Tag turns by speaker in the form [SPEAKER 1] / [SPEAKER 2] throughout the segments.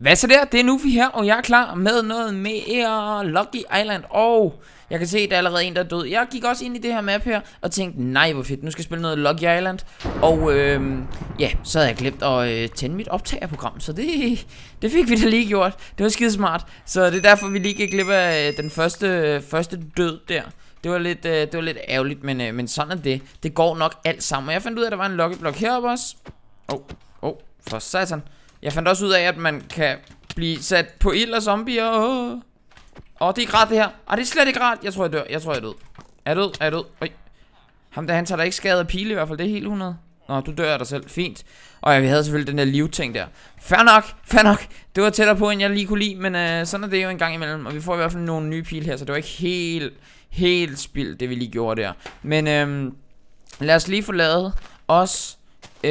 [SPEAKER 1] Hvad så der? Det er nu vi her, og jeg er klar med noget mere Lucky Island. Og jeg kan se, at der er allerede en, der er død. Jeg gik også ind i det her map her og tænkte, nej hvor fedt, nu skal jeg spille noget Lucky Island. Og øhm, ja, så havde jeg glemt at øh, tænde mit optagerprogram, så det, det fik vi da lige gjort. Det var skide smart, så det er derfor, vi lige gik glip af øh, den første, første død der. Det var lidt, øh, det var lidt ærgerligt, men, øh, men sådan er det. Det går nok alt sammen. Og jeg fandt ud af, at der var en Lucky Block heroppe også. Åh, oh, åh, oh, for satan. Jeg fandt også ud af, at man kan blive sat på ild af zombier. Åh, oh, det er ikke det her. Ah, det er slet ikke rart. Jeg tror, jeg dør. Jeg tror, jeg er død. Er død? Er død? Oj. Ham der, han tager da ikke skade af pile i hvert fald. Det er helt 100. Nå, du dør af dig selv. Fint. Og ja, vi havde selvfølgelig den der livting der. Fair nok, fair nok. Det var tættere på, end jeg lige kunne lide, men uh, sådan er det jo en gang imellem. Og vi får i hvert fald nogle nye pile her, så det var ikke helt, helt spild, det vi lige gjorde der. Men uh, lad os lige få lavet os uh,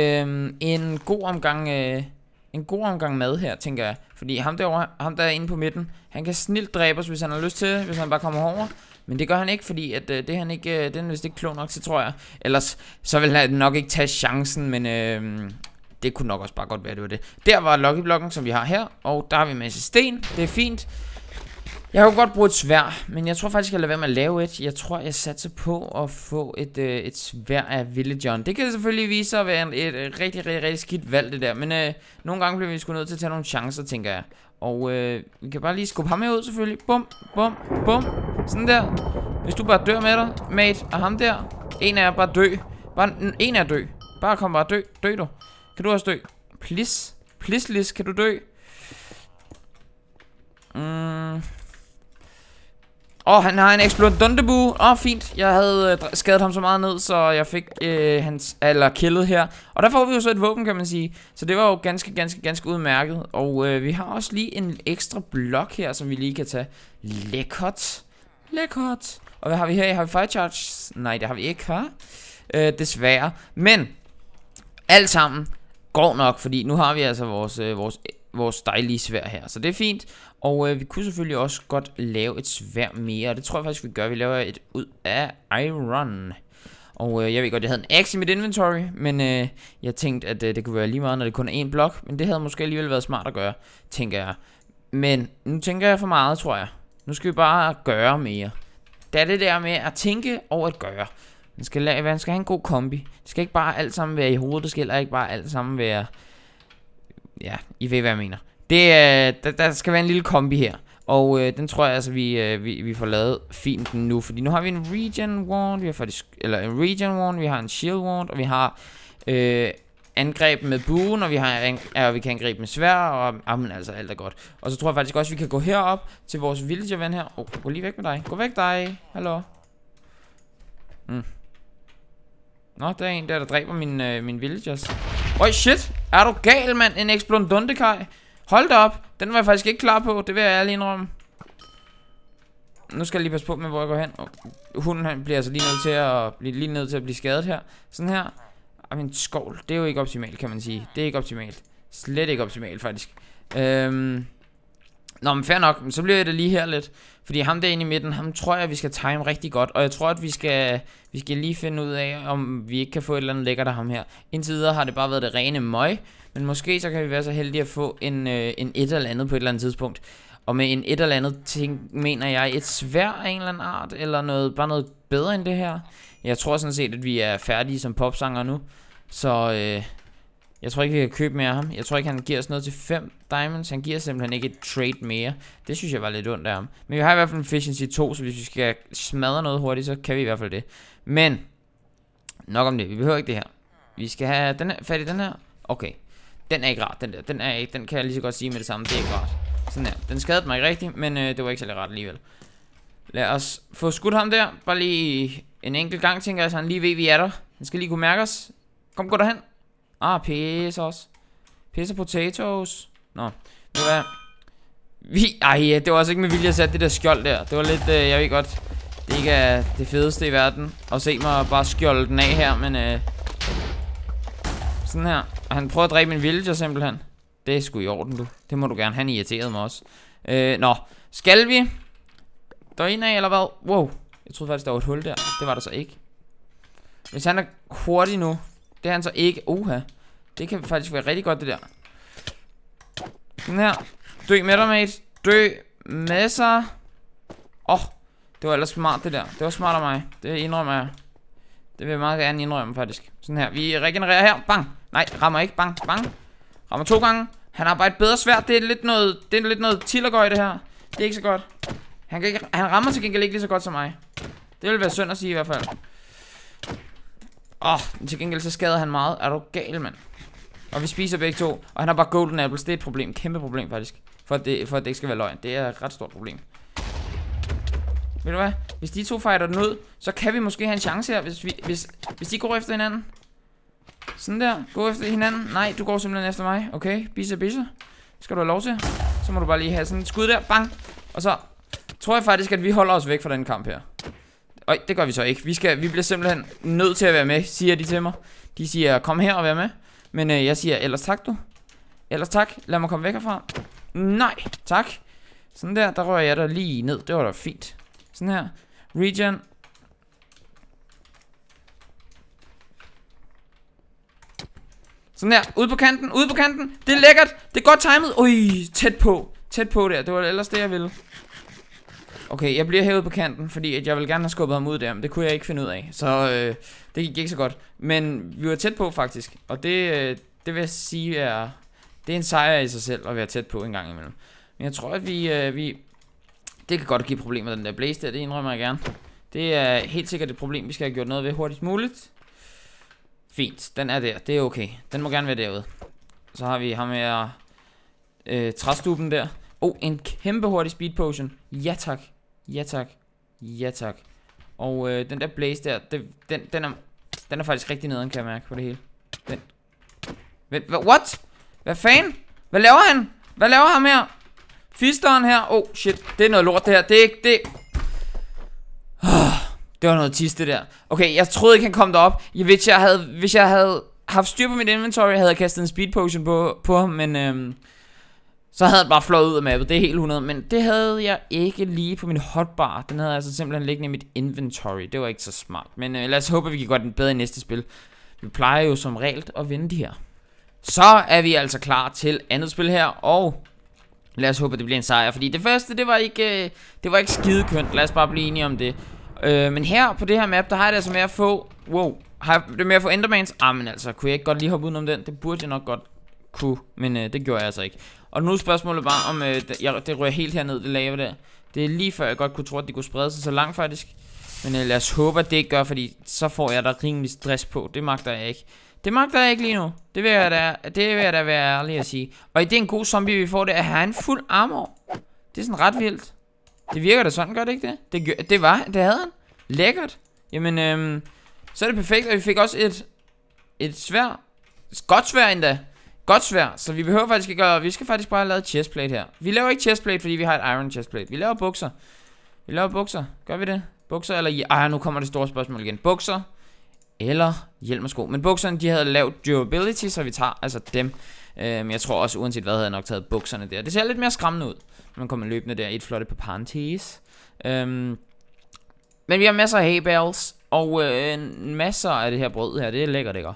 [SPEAKER 1] en god omgang... Uh, en god omgang mad her, tænker jeg. Fordi ham derovre, ham der er inde på midten, han kan snilt dræbe os, hvis han har lyst til hvis han bare kommer over. Men det gør han ikke, fordi at, øh, det, han ikke, øh, den hvis det ikke klog nok til, tror jeg. Ellers så vil han nok ikke tage chancen, men øh, det kunne nok også bare godt være, det var det. Der var lucky blokken, som vi har her, og der har vi en masse sten. Det er fint. Jeg kunne godt bruge et svær, men jeg tror faktisk, jeg lader være med at lave et. Jeg tror, jeg satser på at få et, øh, et svær af villageren. Det kan selvfølgelig vise sig at være et, et øh, rigtig, rigtig, rigtig skidt valg, det der. Men øh, nogle gange bliver vi sgu nødt til at tage nogle chancer, tænker jeg. Og øh, vi kan bare lige skubbe ham med ud, selvfølgelig. Bum, bum, bum. Sådan der. Hvis du bare dør med dig, mate, og ham der. En af jer bare dø. Bare en af dø. Bare kom bare dø. Dø du. Kan du også dø? Please. Please, Liz, kan du dø? Åh, oh, han har en Explodundaboo. Åh, oh, fint. Jeg havde øh, skadet ham så meget ned, så jeg fik øh, hans, aller killet her. Og der får vi jo så et våben, kan man sige. Så det var jo ganske, ganske, ganske udmærket. Og øh, vi har også lige en ekstra blok her, som vi lige kan tage. Lækkert. Lækkert. Og hvad har vi her? Har vi Fire Charge? Nej, det har vi ikke, her. Øh, desværre. Men, alt sammen går nok, fordi nu har vi altså vores, øh, vores vores dejlige svær her. Så det er fint. Og øh, vi kunne selvfølgelig også godt lave et svær mere. Og det tror jeg faktisk, vi gør. Vi laver et ud af iron. Og øh, jeg ved godt, jeg havde en axe i mit inventory, men øh, jeg tænkte, at øh, det kunne være lige meget, når det kun er én blok. Men det havde måske alligevel været smart at gøre, tænker jeg. Men nu tænker jeg for meget, tror jeg. Nu skal vi bare gøre mere. Det er det der med at tænke og at gøre. Man skal, lave, man skal have en god kombi. Det skal ikke bare alt sammen være i hovedet. Det skal heller ikke bare alt sammen være ja, I ved, hvad jeg mener. Det, øh, der, der skal være en lille kombi her. Og øh, den tror jeg altså, vi, øh, vi, vi får lavet fint nu. Fordi nu har vi en region wand, vi har faktisk, eller en region wand, vi har en shield wand, og vi har øh, angreb med buen, og vi, har ang og vi kan angribe med svær, og jamen, altså alt er godt. Og så tror jeg faktisk også, vi kan gå herop til vores ven her. Åh, oh, gå lige væk med dig. Gå væk dig. Hallo. Mm. Nå, der er en der, der dræber min, øh, min villagers. Oj, shit. Er du gal, mand? En eksplodundekaj. Hold da op. Den var jeg faktisk ikke klar på. Det vil jeg ærlig indrømme. Nu skal jeg lige passe på med, hvor jeg går hen. oh, hunden han bliver altså lige nødt til at blive, lige nødt til at blive skadet her. Sådan her. Og min skovl. Det er jo ikke optimalt, kan man sige. Det er ikke optimalt. Slet ikke optimalt, faktisk. Øhm... Nå, men fair nok, men så bliver jeg da lige her lidt. Fordi ham derinde i midten, ham tror jeg, vi skal time rigtig godt. Og jeg tror, at vi skal, vi skal lige finde ud af, om vi ikke kan få et eller andet lækkert af ham her. Indtil videre har det bare været det rene møg. Men måske så kan vi være så heldige at få en, øh, en et eller andet på et eller andet tidspunkt. Og med en et eller andet ting, mener jeg et svær af en eller anden art, eller noget, bare noget bedre end det her. Jeg tror sådan set, at vi er færdige som popsanger nu. Så, øh, jeg tror ikke, vi kan købe mere af ham. Jeg tror ikke, han giver os noget til 5 diamonds. Han giver simpelthen ikke et trade mere. Det synes jeg var lidt ondt af ham. Men vi har i hvert fald en efficiency 2, så hvis vi skal smadre noget hurtigt, så kan vi i hvert fald det. Men, nok om det. Vi behøver ikke det her. Vi skal have den her, fat i den her. Okay. Den er ikke rart, den der. Den er ikke, den kan jeg lige så godt sige med det samme. Det er ikke rart. Sådan der. Den skadede mig ikke rigtigt, men øh, det var ikke særlig rart alligevel. Lad os få skudt ham der. Bare lige en enkelt gang, tænker jeg, så han lige ved, vi er der. Han skal lige kunne mærke os. Kom, gå derhen. Ah, pisse også. Pisse potatoes. Nå, nu du hvad? Vi, ej, det var altså ikke med vilje at sætte det der skjold der. Det var lidt, øh, jeg ved godt, det ikke er det fedeste i verden. At se mig bare skjolde den af her, men øh, sådan her. Og han prøver at dræbe min villager simpelthen. Det er sgu i orden, du. Det må du gerne. Han irriterede mig også. Øh, nå. Skal vi? Der er en af, eller hvad? Wow. Jeg troede faktisk, der var et hul der. Det var der så ikke. Hvis han er hurtig nu, det er han så ikke. Oha. Det kan faktisk være rigtig godt, det der. Den her. Dø med dig, mate. Dø med sig. Åh, oh, det var ellers smart, det der. Det var smart af mig. Det indrømmer jeg. Det vil jeg meget gerne indrømme, faktisk. Sådan her. Vi regenererer her. Bang. Nej, rammer ikke. Bang, bang. Rammer to gange. Han har bare et bedre svært. Det er lidt noget, det er lidt noget tillergøj, det her. Det er ikke så godt. Han, kan ikke, han rammer til gengæld ikke lige så godt som mig. Det vil være synd at sige i hvert fald. Åh, oh, men til gengæld så skader han meget. Er du gal, mand? Og vi spiser begge to. Og han har bare golden apples. Det er et problem. Kæmpe problem, faktisk. For at det, for at det ikke skal være løgn. Det er et ret stort problem. Ved du hvad? Hvis de to fighter den ud, så kan vi måske have en chance her, hvis, vi, hvis, hvis de går efter hinanden. Sådan der. Gå efter hinanden. Nej, du går simpelthen efter mig. Okay, bisse bisse. Skal du have lov til. Så må du bare lige have sådan et skud der. Bang. Og så tror jeg faktisk, at vi holder os væk fra den kamp her. Øj, det gør vi så ikke. Vi, skal, vi bliver simpelthen nødt til at være med, siger de til mig. De siger, kom her og vær med. Men øh, jeg siger, ellers tak du. Ellers tak, lad mig komme væk herfra. Nej, tak. Sådan der, der rører jeg der lige ned. Det var da fint. Sådan her. Regen. Sådan der, ude på kanten, ude på kanten. Det er lækkert, det er godt timet. Ui, tæt på, tæt på der. Det var ellers det, jeg ville. Okay, jeg bliver hævet på kanten, fordi at jeg vil gerne have skubbet ham ud der, men det kunne jeg ikke finde ud af. Så øh, det gik ikke så godt. Men vi var tæt på faktisk, og det, øh, det vil jeg sige er... Det er en sejr i sig selv at være tæt på en gang imellem. Men jeg tror, at vi... Øh, vi det kan godt give problemer, den der blaze der, det indrømmer jeg gerne. Det er helt sikkert et problem, vi skal have gjort noget ved hurtigst muligt. Fint, den er der, det er okay. Den må gerne være derude. Så har vi ham her... Øh, træstuben der. Oh, en kæmpe hurtig speed potion. Ja tak. Ja tak. Ja tak. Og øh, den der blaze der, det, den, den, er, den er faktisk rigtig nederen, kan jeg mærke på det hele. Den. Vent, hva, what? Hvad fanden? Hvad laver han? Hvad laver han her? Fisteren her. Oh shit, det er noget lort det her. Det er ikke det. Oh, det var noget tiste der. Okay, jeg troede ikke han kom derop. Jeg, hvis, jeg havde, hvis jeg havde haft styr på mit inventory, havde jeg kastet en speed potion på, på ham, men... Øhm, så havde jeg bare flået ud af mappet, det er helt 100, men det havde jeg ikke lige på min hotbar. Den havde jeg altså simpelthen liggende i mit inventory, det var ikke så smart. Men øh, lad os håbe, at vi kan gøre den bedre i næste spil. Vi plejer jo som regel at vinde de her. Så er vi altså klar til andet spil her, og lad os håbe, at det bliver en sejr. Fordi det første, det var ikke, øh, det var ikke skidekønt, lad os bare blive enige om det. Øh, men her på det her map, der har jeg det altså med at få... Wow, har jeg det med at få Endermans? Ah, men altså, kunne jeg ikke godt lige hoppe udenom den? Det burde jeg nok godt kunne, men øh, det gjorde jeg altså ikke. Og nu er spørgsmålet bare om, øh, jeg, det rører helt herned, det lave der. Det er lige før jeg godt kunne tro, at det kunne sprede sig så langt faktisk. Men øh, lad os håbe, at det ikke gør, fordi så får jeg da rimelig stress på. Det magter jeg ikke. Det magter jeg ikke lige nu. Det vil jeg da, det vil jeg da være ærlig at sige. Og det er en god zombie, vi får det, at have en fuld armor. Det er sådan ret vildt. Det virker da sådan, gør det ikke det? Det, gør, det var, det havde han. Lækkert. Jamen, øh, så er det perfekt, og vi fik også et, et svær, godt svær endda. Godt svær, så vi behøver faktisk ikke gøre, Vi skal faktisk bare have lavet chestplate her. Vi laver ikke chestplate, fordi vi har et iron chestplate. Vi laver bukser. Vi laver bukser. Gør vi det? Bukser eller... Ej, nu kommer det store spørgsmål igen. Bukser eller hjelm og sko. Men bukserne, de havde lavt durability, så vi tager altså dem. Øhm, jeg tror også, uanset hvad, havde jeg nok taget bukserne der. Det ser lidt mere skræmmende ud, når man kommer løbende der i et flotte par panties. Øhm, men vi har masser af hay bales. Og øh, masser af det her brød her, det er lækkert, ikke?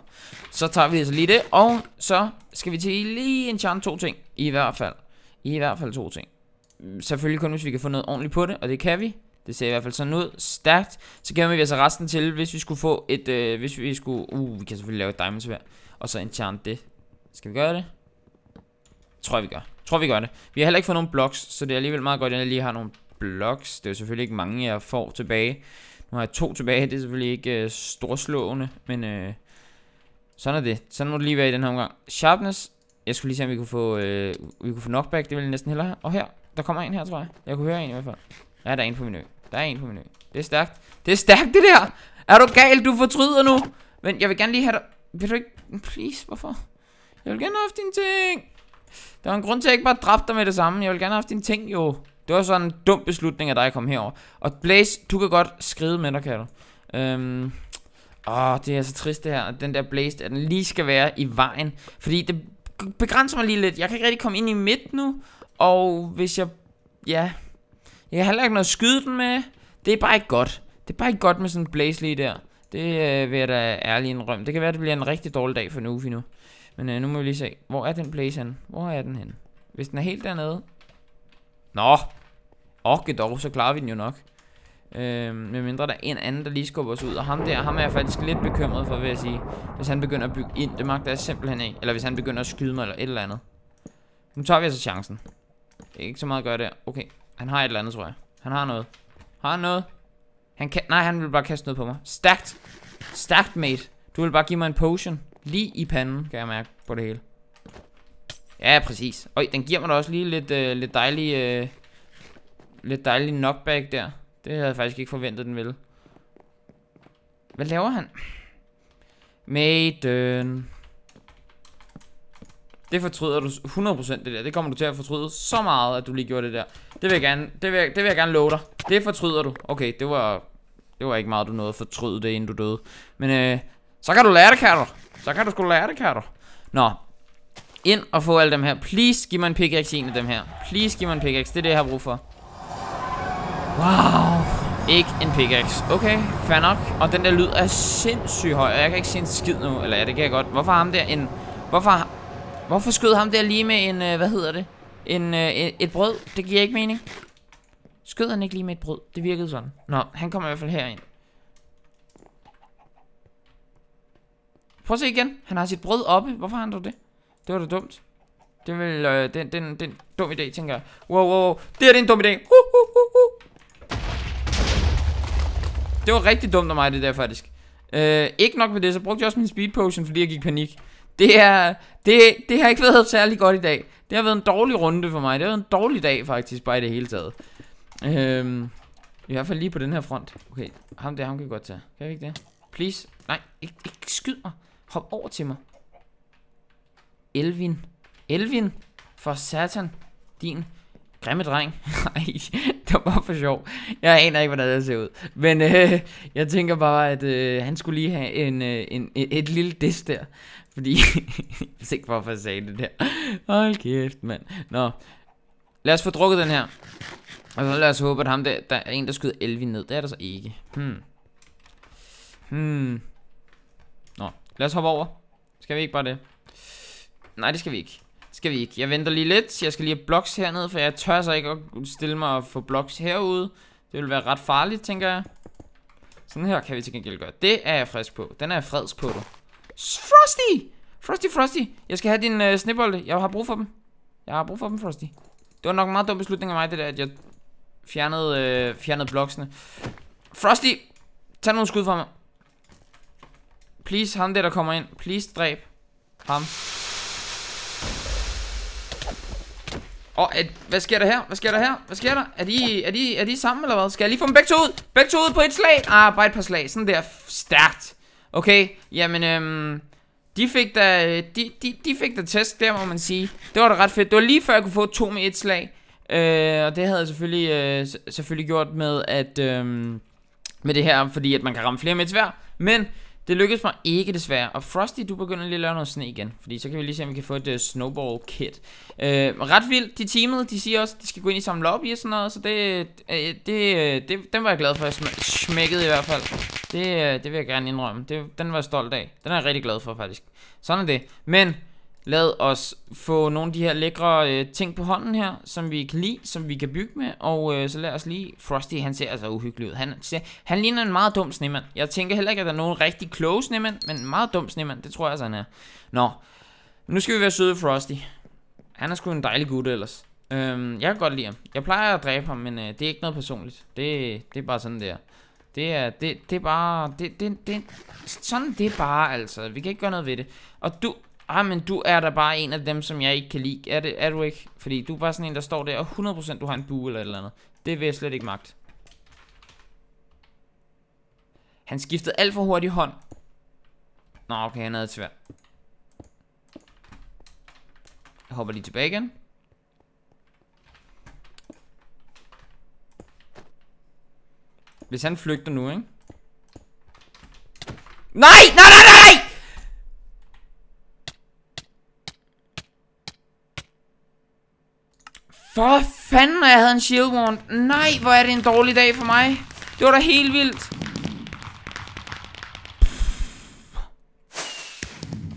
[SPEAKER 1] Så tager vi altså lige det, og så skal vi til lige en chance to ting, i hvert fald. I hvert fald to ting. Selvfølgelig kun, hvis vi kan få noget ordentligt på det, og det kan vi. Det ser i hvert fald sådan ud. Stærkt. Så gemmer vi altså resten til, hvis vi skulle få et... Øh, hvis vi skulle... Uh, vi kan selvfølgelig lave et diamond svær. Og så enchant det. Skal vi gøre det? Tror vi gør. Tror vi gør det. Vi har heller ikke fået nogen blocks, så det er alligevel meget godt, at jeg lige har nogle blocks. Det er jo selvfølgelig ikke mange, jeg får tilbage. Nu har jeg to tilbage, det er selvfølgelig ikke øh, storslående, men øh, sådan er det. Sådan må det lige være i den her omgang. Sharpness. Jeg skulle lige se, om vi kunne få, øh, vi kunne få knockback, det ville jeg næsten hellere have. Og her, der kommer en her, tror jeg. Jeg kunne høre en i hvert fald. Ja, der er en på min ø. Der er en på min ø. Det er stærkt. Det er stærkt, det der! Er du gal? Du fortryder nu! Men jeg vil gerne lige have dig... Vil du ikke... Please, hvorfor? Jeg vil gerne have haft dine ting! Der var en grund til, at jeg ikke bare dræbte dig med det samme. Jeg vil gerne have haft dine ting, jo. Det var sådan en dum beslutning af dig at komme herover. Og Blaze, du kan godt skride med dig, kan du. Øhm, åh, det er så trist det her. Den der Blaze, at den lige skal være i vejen. Fordi det begrænser mig lige lidt. Jeg kan ikke rigtig komme ind i midt nu. Og hvis jeg... Ja... Jeg har heller ikke noget at skyde den med. Det er bare ikke godt. Det er bare ikke godt med sådan en Blaze lige der. Det øh, vil jeg da ærligt indrømme. Det kan være, det bliver en rigtig dårlig dag for Nufi nu. Men øh, nu må vi lige se. Hvor er den Blaze henne? Hvor er den henne? Hvis den er helt dernede, Nå. Okay dog, så klarer vi den jo nok. Øh, med mindre der er en anden, der lige skubber os ud. Og ham der, ham er jeg faktisk lidt bekymret for, vil jeg sige. Hvis han begynder at bygge ind, det magter jeg simpelthen ikke. Eller hvis han begynder at skyde mig eller et eller andet. Nu tager vi altså chancen. Ikke så meget at gøre der. Okay, han har et eller andet, tror jeg. Han har noget. Har han noget? Han kan... Nej, han vil bare kaste noget på mig. Stærkt. Stærkt, mate. Du vil bare give mig en potion. Lige i panden, kan jeg mærke på det hele. Ja, præcis. Oj, den giver mig da også lige lidt, øh, lidt dejlig... Øh, lidt dejlig knockback der. Det havde jeg faktisk ikke forventet, den ville. Hvad laver han? Maiden. Det fortryder du 100% det der. Det kommer du til at fortryde så meget, at du lige gjorde det der. Det vil jeg gerne, det vil jeg, det vil jeg gerne love dig. Det fortryder du. Okay, det var, det var ikke meget, du nåede at fortryde det, inden du døde. Men øh, så kan du lære det, du. Så kan du sgu lære det, du. Nå, ind og få alle dem her. Please, giv mig en pickaxe en af dem her. Please, giv mig en pickaxe. Det er det, jeg har brug for. Wow. Ikke en pickaxe. Okay, fair nok. Og den der lyd er sindssygt høj, og jeg kan ikke se en skid nu. Eller ja, det kan jeg godt. Hvorfor ham der en... Hvorfor... Hvorfor skød ham der lige med en... Øh, hvad hedder det? En, øh, et brød? Det giver ikke mening. Skød han ikke lige med et brød? Det virkede sådan. Nå, han kommer i hvert fald herind. Prøv at se igen. Han har sit brød oppe. Hvorfor har han det? Det var da dumt. Det vil, øh, den, den, den dum idé, tænker jeg. Wow, wow, wow. Det er en dum idé. Uh, uh, uh, uh. Det var rigtig dumt af mig, det der faktisk. Øh, ikke nok med det, så brugte jeg også min speed potion, fordi jeg gik i panik. Det er, det, det har ikke været særlig godt i dag. Det har været en dårlig runde for mig. Det har været en dårlig dag faktisk, bare i det hele taget. Øh, I hvert fald lige på den her front. Okay, ham der, ham kan jeg godt tage. Kan vi ikke det? Please. Nej, ikke, ikke skyd mig. Hop over til mig. Elvin. Elvin? For satan. Din grimme dreng. Ej, det var bare for sjov. Jeg aner ikke, hvordan det ser ud. Men øh, jeg tænker bare, at øh, han skulle lige have en, øh, en, et, et lille dis der. Fordi, jeg ikke, hvorfor jeg sagde det der. Hold kæft, mand. Nå, lad os få drukket den her. Og så lad os håbe, at ham der, der er en, der skyder Elvin ned. Det er der så ikke. Hmm. Hmm. Nå, lad os hoppe over. Skal vi ikke bare det? nej, det skal vi ikke. Det skal vi ikke. Jeg venter lige lidt. Jeg skal lige have blocks hernede, for jeg tør så ikke at stille mig og få blocks herude. Det vil være ret farligt, tænker jeg. Sådan her kan vi til gengæld gøre. Det er jeg frisk på. Den er jeg freds på, du. Frosty! Frosty, Frosty. Jeg skal have din øh, snebolde. Jeg har brug for dem. Jeg har brug for dem, Frosty. Det var nok en meget dum beslutning af mig, det der, at jeg fjernede, øh, fjernede bloksene. Frosty! Tag nogle skud fra mig. Please, ham der, der kommer ind. Please, dræb ham. Og oh, hvad sker der her? Hvad sker der her? Hvad sker der? Er de, er de, er de sammen eller hvad? Skal jeg lige få dem begge to ud? Begge to ud på et slag? Ah, bare et par slag. Sådan der. Stærkt. Okay, jamen øhm, de fik da, de, de, de fik da test der, må man sige. Det var da ret fedt. Det var lige før jeg kunne få to med et slag. Øh, og det havde jeg selvfølgelig, øh, selvfølgelig gjort med at, øhm, med det her, fordi at man kan ramme flere med et svær. Men det lykkedes mig ikke desværre, og Frosty, du begynder lige at lave noget sne igen, fordi så kan vi lige se, om vi kan få et uh, snowball kit. Uh, ret vildt, de teamet, de siger også, at de skal gå ind i samme lobby og sådan noget, så det, uh, det, uh, det den var jeg glad for, at jeg sm smækkede i hvert fald. Det, uh, det vil jeg gerne indrømme, det, den var jeg stolt af, den er jeg rigtig glad for faktisk. Sådan er det, men Lad os få nogle af de her lækre øh, ting på hånden her, som vi kan lide, som vi kan bygge med. Og øh, så lad os lige... Frosty, han ser altså uhyggelig ud. Han, ser, han ligner en meget dum snemand. Jeg tænker heller ikke, at der er nogen rigtig kloge snemand, men en meget dum snemand. Det tror jeg altså, han er. Nå, nu skal vi være søde Frosty. Han er sgu en dejlig gut ellers. Øhm, jeg kan godt lide ham. Jeg plejer at dræbe ham, men øh, det er ikke noget personligt. Det, det er bare sådan, det er. Det er, det, det er bare, det, det, det, sådan det er bare altså. Vi kan ikke gøre noget ved det. Og du, ah, men du er da bare en af dem, som jeg ikke kan lide. Er, det, er du ikke? Fordi du er bare sådan en, der står der, og 100% du har en bue eller et eller andet. Det vil jeg slet ikke magt. Han skiftede alt for hurtigt hånd. Nå, okay, han havde et svært. Jeg hopper lige tilbage igen. Hvis han flygter nu, ikke? Nej! Nej, nej, nej! For fanden, jeg havde en shield wand. Nej, hvor er det en dårlig dag for mig. Det var da helt vildt.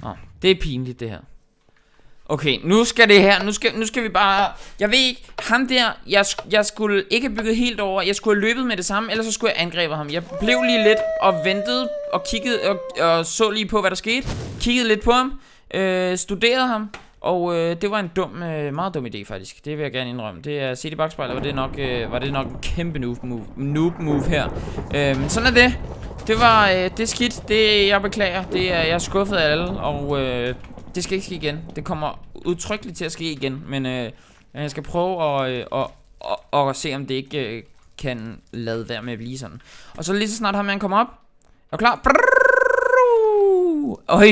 [SPEAKER 1] Oh, det er pinligt, det her. Okay, nu skal det her, nu skal, nu skal vi bare... Jeg ved ikke, ham der, jeg, jeg skulle ikke have bygget helt over. Jeg skulle have løbet med det samme, ellers så skulle jeg angribe ham. Jeg blev lige lidt og ventede og kiggede og, og så lige på, hvad der skete. Kiggede lidt på ham, øh, studerede ham. Og øh, det var en dum, øh, meget dum idé faktisk. Det vil jeg gerne indrømme. Det er CD Bagspejler, var det nok, øh, var det nok en kæmpe noob move, noob move her. Øh, men sådan er det. Det var, øh, det er skidt. Det jeg beklager. Det er, jeg er skuffet af alle, og øh, det skal ikke ske igen. Det kommer udtrykkeligt til at ske igen, men øh, jeg skal prøve at, øh, at, at, at se, om det ikke øh, kan lade være med at blive sådan. Og så lige så snart har man kommer op. Er klar? Brrr øj,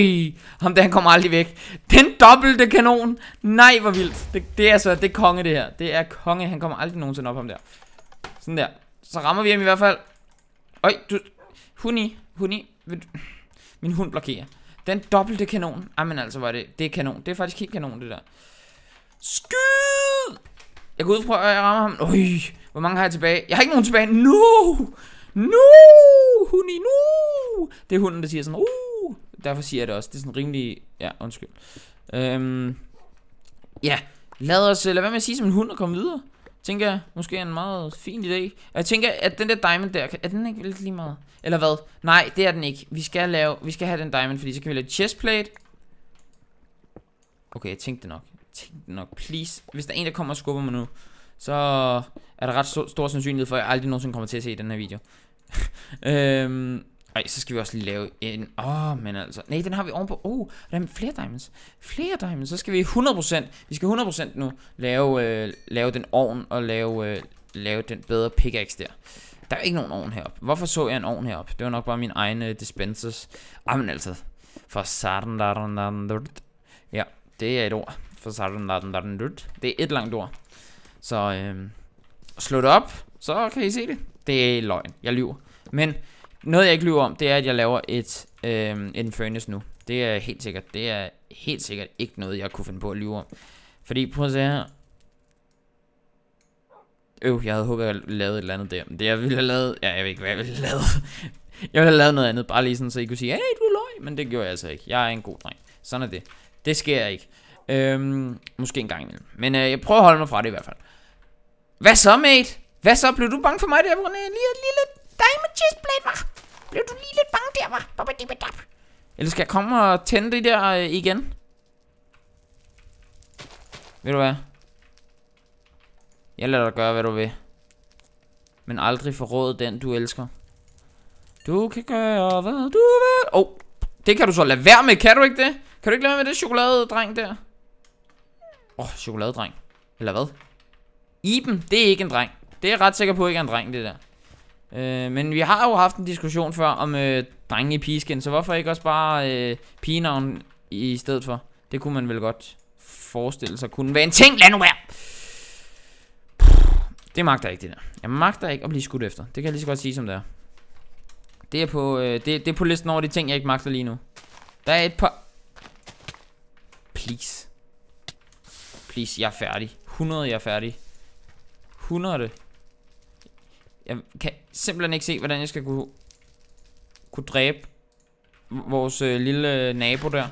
[SPEAKER 1] ham der han kommer aldrig væk. Den dobbelte kanon. Nej, hvor vildt. Det, det er så, altså, det er konge det her. Det er konge, han kommer aldrig nogensinde op ham der. Sådan der. Så rammer vi ham i hvert fald. Øj, du, huni, huni, vil du, min hund blokerer. Den dobbelte kanon. Jamen altså, var det, det er kanon. Det er faktisk helt kanon, det der. Skyd! Jeg går ud fra, at jeg rammer ham. Øj, hvor mange har jeg tilbage? Jeg har ikke nogen tilbage. No! No! Huni, no! Det er hunden, der siger sådan, uh! derfor siger jeg det også. Det er sådan rimelig... Ja, undskyld. Øhm, ja, lad os... Øh, lad være med at sige som en hund og komme videre. Tænker jeg, måske er en meget fin idé. Jeg tænker, at den der diamond der, er den ikke lidt lige meget? Eller hvad? Nej, det er den ikke. Vi skal lave, vi skal have den diamond, fordi så kan vi lave chestplate. Okay, jeg tænkte nok. Jeg tænkte nok, please. Hvis der er en, der kommer og skubber mig nu, så er der ret stor, stor sandsynlighed for, at jeg aldrig nogensinde kommer til at se den her video. øhm, ej, så skal vi også lige lave en... Åh, oh, men altså... Nej, den har vi ovenpå. Oh, der er flere diamonds. Flere diamonds. Så skal vi 100%... Vi skal 100% nu lave, øh, lave den ovn og lave, øh, lave den bedre pickaxe der. Der er ikke nogen ovn heroppe. Hvorfor så jeg en ovn heroppe? Det var nok bare min egen øh, dispensers. Ah, men altså... For der, Ja, det er et ord. For der, Det er et langt ord. Så øh, slå det op, så kan I se det. Det er løgn. Jeg lyver. Men noget jeg ikke lyver om, det er, at jeg laver et, øh, en furnace nu. Det er helt sikkert. Det er helt sikkert ikke noget, jeg kunne finde på at lyve om. Fordi, prøv at se her. øh, jeg havde håbet, at jeg lavede et eller andet der. Men det jeg ville have lavet... Ja, jeg ved ikke, hvad jeg ville have lavet. jeg ville have lavet noget andet, bare lige sådan, så I kunne sige, hey, du løg. Men det gjorde jeg altså ikke. Jeg er en god dreng. Sådan er det. Det sker ikke. Øhm, måske en gang imellem. Men øh, jeg prøver at holde mig fra det i hvert fald. Hvad så, mate? Hvad så? Blev du bange for mig der på grund lige, lige lidt Diamond chest plate, var. Blev du lige lidt bange der, var? Eller skal jeg komme og tænde det der øh, igen? Ved du hvad? Jeg lader dig gøre, hvad du vil. Men aldrig forråde den, du elsker. Du kan gøre, hvad du vil. Åh, oh, det kan du så lade være med, kan du ikke det? Kan du ikke lade være med det chokoladedreng der? Åh, oh, chokoladedreng. Eller hvad? Iben, det er ikke en dreng. Det er jeg ret sikker på, ikke er en dreng, det der. Øh, men vi har jo haft en diskussion før om øh, drenge i pigeskin, så hvorfor ikke også bare øh, pigenavn i, stedet for? Det kunne man vel godt forestille sig kunne være en ting, lad nu være! Det magter jeg ikke, det der. Jeg magter ikke at blive skudt efter. Det kan jeg lige så godt sige, som det er. Det er på, øh, det, det er på listen over de ting, jeg ikke magter lige nu. Der er et par... Please. Please, jeg er færdig. 100, jeg er færdig. 100. Jeg kan simpelthen ikke se, hvordan jeg skal kunne, kunne dræbe vores øh, lille øh, nabo der.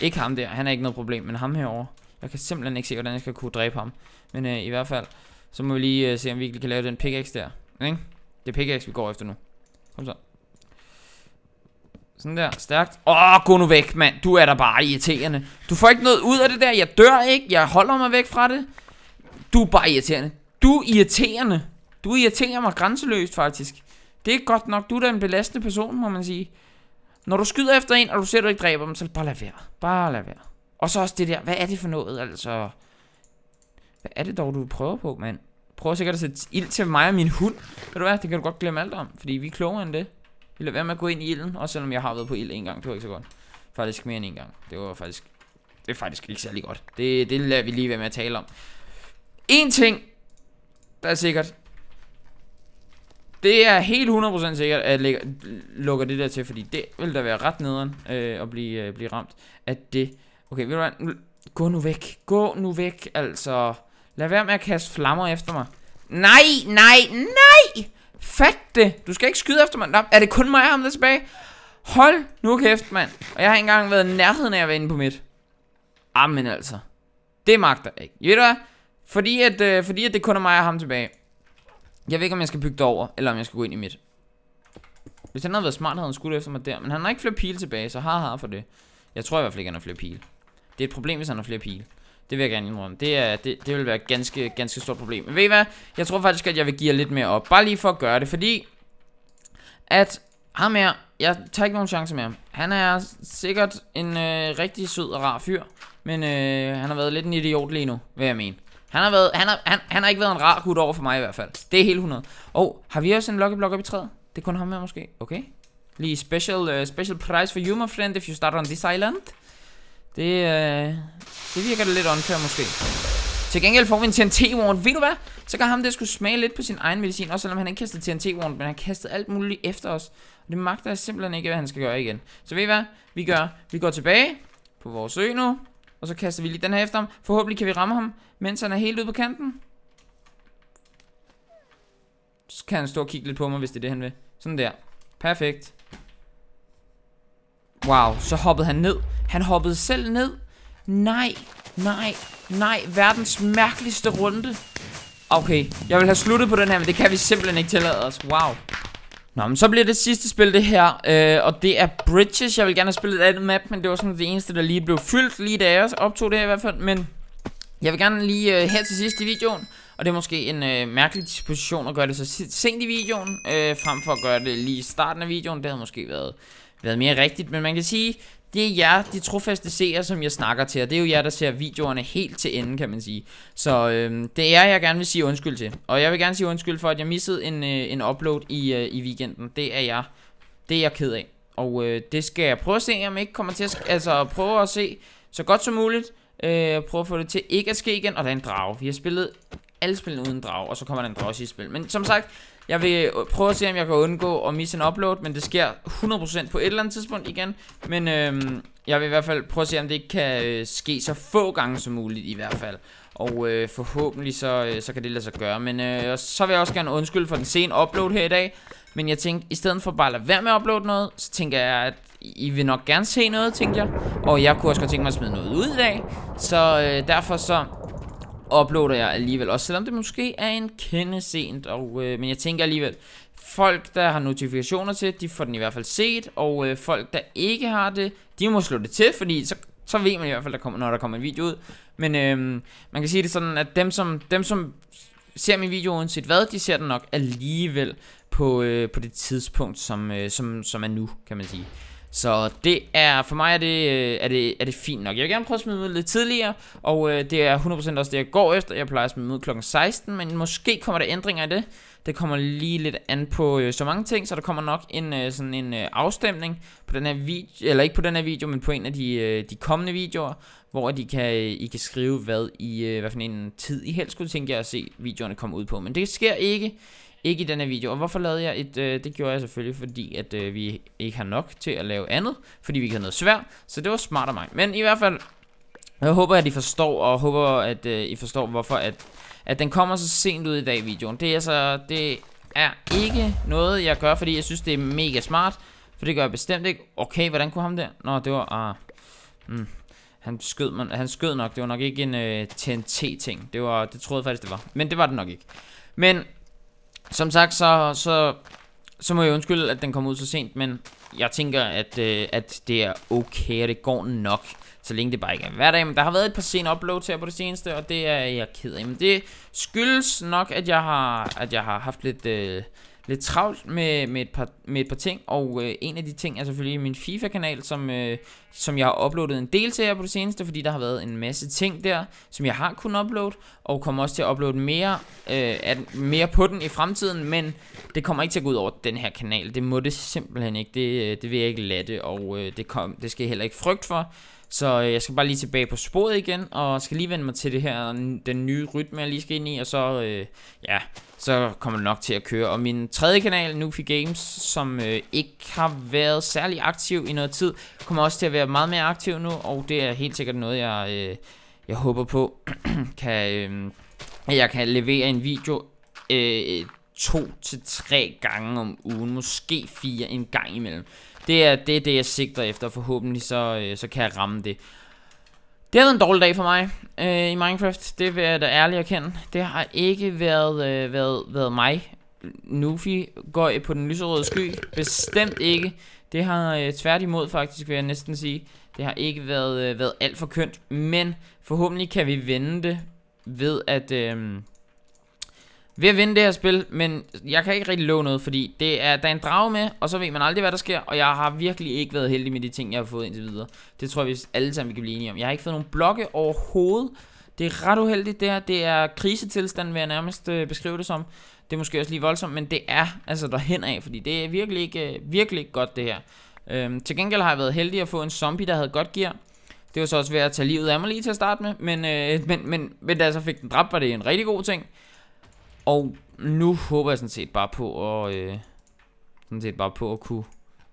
[SPEAKER 1] Ikke ham der, han er ikke noget problem, men ham herover. Jeg kan simpelthen ikke se, hvordan jeg skal kunne dræbe ham. Men øh, i hvert fald, så må vi lige øh, se, om vi kan lave den pickaxe der. Ikke? Det er pickaxe, vi går efter nu. Kom så. Sådan der, stærkt. Åh, gå nu væk, mand. Du er da bare irriterende. Du får ikke noget ud af det der. Jeg dør ikke. Jeg holder mig væk fra det. Du er bare irriterende. Du er irriterende. Du irriterer mig grænseløst, faktisk. Det er godt nok. Du er da en belastende person, må man sige. Når du skyder efter en, og du ser, du ikke dræber dem, så bare lad være. Bare lad være. Og så også det der, hvad er det for noget, altså? Hvad er det dog, du prøver på, mand? Prøv sikkert at sætte ild til mig og min hund. Ved du hvad, det kan du godt glemme alt om, fordi vi er klogere end det. Vi lader være med at gå ind i ilden, også selvom jeg har været på ild en gang. Det var ikke så godt. Faktisk mere end en gang. Det var faktisk... Det er faktisk ikke særlig godt. Det, det lader vi lige være med at tale om. En ting, der er sikkert, det er helt 100% sikkert, at jeg lægger, lukker det der til, fordi det vil da være ret nederen øh, at blive, øh, blive ramt af det. Okay, ved du hvad? Gå nu væk. Gå nu væk, altså. Lad være med at kaste flammer efter mig. Nej, nej, nej! Fat det! Du skal ikke skyde efter mig. Nå, er det kun mig, ham der tilbage? Hold nu kæft, mand. Og jeg har ikke engang været i nærheden af at være inde på midt. Amen altså. Det magter jeg ikke. Ved du hvad? Fordi at, øh, fordi at det kun er mig og ham tilbage. Jeg ved ikke, om jeg skal bygge det over, eller om jeg skal gå ind i midt. Hvis han havde været smart, havde han skudt efter mig der. Men han har ikke flere pile tilbage, så har har for det. Jeg tror i hvert fald ikke, han har flere pile. Det er et problem, hvis han har flere pile. Det vil jeg gerne indrømme. Det, er, det, det vil være et ganske, ganske stort problem. Men ved I hvad? Jeg tror faktisk, at jeg vil give jer lidt mere op. Bare lige for at gøre det, fordi... At ham her, jeg tager ikke nogen chance med ham. Han er sikkert en øh, rigtig sød og rar fyr. Men øh, han har været lidt en idiot lige nu, vil jeg mene. Han har, været, han, har, han, han har ikke været en rar gut over for mig i hvert fald. Det er helt 100. Og oh, har vi også en Lucky Block op i træet? Det er kun ham her måske. Okay. Lige special, uh, special prize for you, my friend, if you start on this island. Det, uh, det virker lidt unfair måske. Til gengæld får vi en TNT-warrant. Ved du hvad? Så kan ham det skulle smage lidt på sin egen medicin, også selvom han ikke kastede TNT-warrant, men han kastede alt muligt efter os. Og det magter jeg simpelthen ikke, hvad han skal gøre igen. Så ved I hvad? Vi gør, vi går tilbage på vores ø nu. Og så kaster vi lige den her efter ham. Forhåbentlig kan vi ramme ham, mens han er helt ude på kanten. Så kan han stå og kigge lidt på mig, hvis det er det, han vil. Sådan der. Perfekt. Wow, så hoppede han ned. Han hoppede selv ned. Nej, nej, nej. Verdens mærkeligste runde. Okay, jeg vil have sluttet på den her, men det kan vi simpelthen ikke tillade os. Wow. Nå, men så bliver det sidste spil det her, øh, og det er Bridges. Jeg vil gerne have spillet et andet map, men det var sådan det eneste, der lige blev fyldt, lige da jeg optog det her i hvert fald. Men jeg vil gerne lige øh, her til sidst i videoen, og det er måske en øh, mærkelig disposition at gøre det så sent i videoen, øh, frem for at gøre det lige i starten af videoen. Det havde måske været, været mere rigtigt, men man kan sige, det er jer, de trofaste seere, som jeg snakker til, og det er jo jer, der ser videoerne helt til enden, kan man sige. Så øh, det er jeg gerne vil sige undskyld til. Og jeg vil gerne sige undskyld for, at jeg missede en, øh, en upload i, øh, i weekenden. Det er jeg, det er jeg ked af. Og øh, det skal jeg prøve at se, om jeg ikke kommer til at, altså, prøve at se så godt som muligt. Øh, prøve at få det til ikke at ske igen, og der er en drage. Vi har spillet alle spillene uden drag, og så kommer der en drage i spil. Men som sagt, jeg vil prøve at se, om jeg kan undgå at misse en upload, men det sker 100% på et eller andet tidspunkt igen. Men øhm, jeg vil i hvert fald prøve at se, om det ikke kan øh, ske så få gange som muligt i hvert fald. Og øh, forhåbentlig så, øh, så kan det lade sig gøre. Men øh, så vil jeg også gerne undskylde for den sene upload her i dag. Men jeg tænkte, i stedet for bare at lade være med at uploade noget, så tænker jeg, at I vil nok gerne se noget, tænker jeg. Og jeg kunne også godt tænke mig at smide noget ud i dag. Så øh, derfor så uploader jeg alligevel også, selvom det måske er en kende sent, og, øh, men jeg tænker alligevel, folk der har notifikationer til, de får den i hvert fald set, og øh, folk der ikke har det, de må slå det til, fordi så, så ved man i hvert fald, der kommer, når der kommer en video ud. Men øh, man kan sige det sådan, at dem som, dem som ser min video uanset hvad, de ser den nok alligevel på, øh, på det tidspunkt, som, øh, som, som er nu, kan man sige. Så det er, for mig er det, øh, er det, er det fint nok. Jeg vil gerne prøve at smide ud lidt tidligere, og øh, det er 100% også det, jeg går efter. Jeg plejer at smide ud kl. 16, men måske kommer der ændringer i det. Det kommer lige lidt an på øh, så mange ting, så der kommer nok en øh, sådan en øh, afstemning på den her video, eller ikke på den her video, men på en af de, øh, de kommende videoer, hvor I kan, I kan skrive, hvad I, øh, hvad for en tid I helst skulle tænke jer at se videoerne komme ud på. Men det sker ikke, ikke i denne video. Og hvorfor lavede jeg et, øh, det gjorde jeg selvfølgelig, fordi at øh, vi ikke har nok til at lave andet, fordi vi ikke havde noget svært, så det var smart af mig. Men i hvert fald, jeg håber, at I forstår, og håber, at øh, I forstår, hvorfor at, at den kommer så sent ud i dag, videoen. Det er altså, det er ikke noget, jeg gør, fordi jeg synes, det er mega smart, for det gør jeg bestemt ikke. Okay, hvordan kunne ham der? Nå, det var, ah, uh, mm, han skød, man, han skød nok. Det var nok ikke en øh, TNT-ting. Det, var, det troede jeg faktisk, det var. Men det var det nok ikke. Men som sagt, så, så, så må jeg undskylde, at den kom ud så sent. Men jeg tænker, at, øh, at det er okay, og det går nok. Så længe det bare ikke er hverdag. Men der har været et par sene uploads her på det seneste, og det er jeg ked af. Men det skyldes nok, at jeg har, at jeg har haft lidt... Øh, lidt travlt med, med, et, par, med et par ting, og øh, en af de ting er selvfølgelig min FIFA-kanal, som, øh, som jeg har uploadet en del til jer på det seneste, fordi der har været en masse ting der, som jeg har kunnet uploade, og kommer også til at uploade mere, øh, at, mere på den i fremtiden, men det kommer ikke til at gå ud over den her kanal, det må det simpelthen ikke, det, øh, det vil jeg ikke lade, og øh, det, kom, det skal jeg heller ikke frygt for, så øh, jeg skal bare lige tilbage på sporet igen, og skal lige vende mig til det her, den nye rytme, jeg lige skal ind i, og så, øh, ja, så kommer det nok til at køre. Og min tredje kanal, Nufi Games, som øh, ikke har været særlig aktiv i noget tid, kommer også til at være meget mere aktiv nu, og det er helt sikkert noget, jeg, øh, jeg håber på, kan, øh, at jeg kan levere en video øh, to til tre gange om ugen, måske fire en gang imellem. Det er det, er det jeg sigter efter, forhåbentlig så, øh, så kan jeg ramme det. Det har været en dårlig dag for mig øh, i Minecraft, det vil jeg da ærligt erkende. Det har ikke været, øh, været, været mig. Nufi går på den lyserøde sky, bestemt ikke. Det har øh, tværtimod faktisk, vil jeg næsten sige. Det har ikke været, øh, været alt for kønt, men forhåbentlig kan vi vende det ved at... Øh, ved at vinde det her spil, men jeg kan ikke rigtig love noget, fordi det er, der er en drage med, og så ved man aldrig, hvad der sker, og jeg har virkelig ikke været heldig med de ting, jeg har fået indtil videre. Det tror jeg, vi alle sammen vi kan blive enige om. Jeg har ikke fået nogen blokke overhovedet. Det er ret uheldigt det her. Det er krisetilstand, vil jeg nærmest øh, beskrive det som. Det er måske også lige voldsomt, men det er altså derhen af, fordi det er virkelig ikke, øh, virkelig ikke godt det her. Øhm, til gengæld har jeg været heldig at få en zombie, der havde godt gear. Det var så også ved at tage livet af mig lige til at starte med, men, øh, men, men, men da jeg så fik den dræbt, var det en rigtig god ting. Og nu håber jeg sådan set bare på at, øh, sådan set bare på at kunne,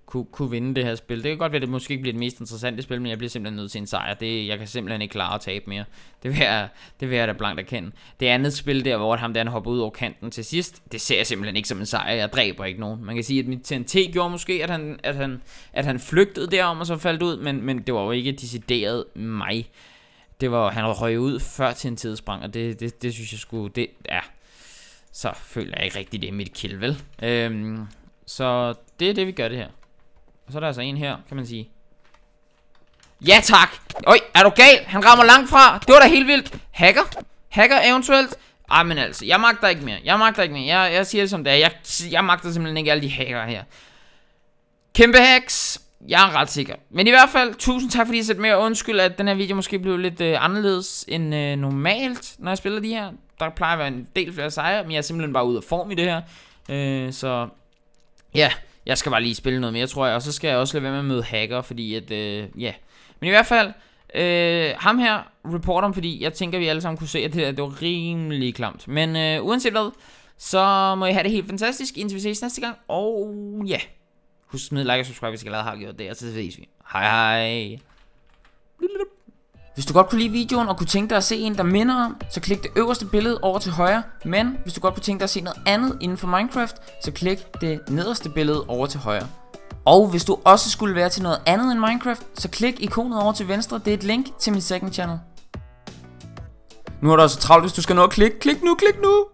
[SPEAKER 1] kunne, kunne vinde det her spil. Det kan godt være, at det måske ikke bliver det mest interessante spil, men jeg bliver simpelthen nødt til en sejr. Det, jeg kan simpelthen ikke klare at tabe mere. Det vil jeg, det vil jeg da blankt erkende. Det andet spil der, hvor ham der han hopper ud over kanten til sidst, det ser jeg simpelthen ikke som en sejr. Jeg dræber ikke nogen. Man kan sige, at mit TNT gjorde måske, at han, at han, at han flygtede derom og så faldt ud, men, men det var jo ikke decideret mig. Det var, han røg ud før til en tidsbrang, og det, det, det synes jeg skulle, det, ja, så føler jeg ikke rigtigt, det er mit kill, vel? Øhm, så det er det, vi gør det her. Og så er der altså en her, kan man sige. Ja tak! Oj, er du gal? Han rammer langt fra. Det var da helt vildt. Hacker? Hacker eventuelt? Ej, men altså, jeg magter ikke mere. Jeg magter ikke mere. Jeg, jeg siger det som det er. Jeg, jeg magter simpelthen ikke alle de hacker her. Kæmpe hacks. Jeg er ret sikker. Men i hvert fald, tusind tak fordi I sætter med. Undskyld, at den her video måske blev lidt øh, anderledes end øh, normalt, når jeg spiller de her der plejer at være en del flere sejre, men jeg er simpelthen bare ude af form i det her. Øh, så ja, jeg skal bare lige spille noget mere, tror jeg. Og så skal jeg også lade være med at møde hacker, fordi at, øh, ja. Men i hvert fald, øh, ham her, reporteren, fordi jeg tænker, vi alle sammen kunne se, at det, der, det var rimelig klamt. Men øh, uanset hvad, så må I have det helt fantastisk, indtil vi ses næste gang. Og ja, husk at smide like og subscribe, hvis I allerede har gjort det, og så ses vi. Hej hej! Hvis du godt kunne lide videoen og kunne tænke dig at se en, der minder om, så klik det øverste billede over til højre. Men hvis du godt kunne tænke dig at se noget andet inden for Minecraft, så klik det nederste billede over til højre. Og hvis du også skulle være til noget andet end Minecraft, så klik ikonet over til venstre. Det er et link til min second channel. Nu er der også altså travlt, hvis du skal nå at klikke. Klik nu, klik nu!